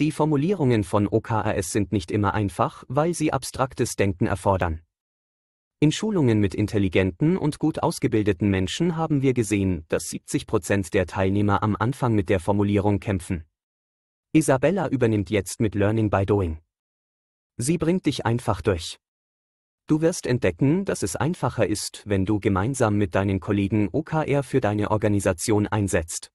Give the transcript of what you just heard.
Die Formulierungen von OKRS sind nicht immer einfach, weil sie abstraktes Denken erfordern. In Schulungen mit intelligenten und gut ausgebildeten Menschen haben wir gesehen, dass 70 Prozent der Teilnehmer am Anfang mit der Formulierung kämpfen. Isabella übernimmt jetzt mit Learning by Doing. Sie bringt dich einfach durch. Du wirst entdecken, dass es einfacher ist, wenn du gemeinsam mit deinen Kollegen OKR für deine Organisation einsetzt.